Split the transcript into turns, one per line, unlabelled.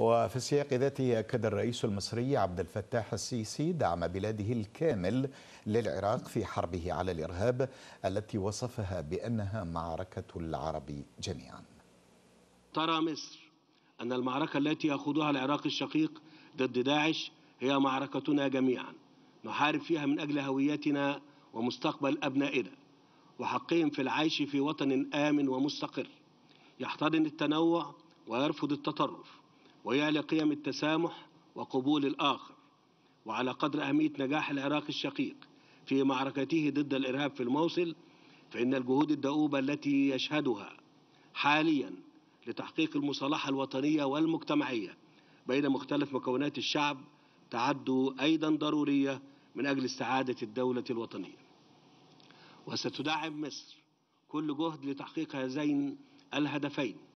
وفي السياق ذاته أكد الرئيس المصري عبد الفتاح السيسي دعم بلاده الكامل للعراق في حربه على الإرهاب التي وصفها بأنها
معركة العرب جميعا
ترى مصر أن المعركة التي يخوضها العراق الشقيق ضد داعش هي معركتنا جميعا نحارب فيها من أجل هويتنا ومستقبل أبنائنا وحقهم في العيش في وطن آمن ومستقر يحتضن التنوع ويرفض التطرف وهي لقيم التسامح وقبول الآخر وعلى قدر أهمية نجاح العراق الشقيق في معركته ضد الإرهاب في الموصل فإن الجهود الدؤوبة التي يشهدها حاليا لتحقيق المصالحة الوطنية والمجتمعية بين مختلف مكونات الشعب تعد أيضا ضرورية من أجل استعادة الدولة الوطنية وستدعم مصر كل جهد لتحقيق هذين الهدفين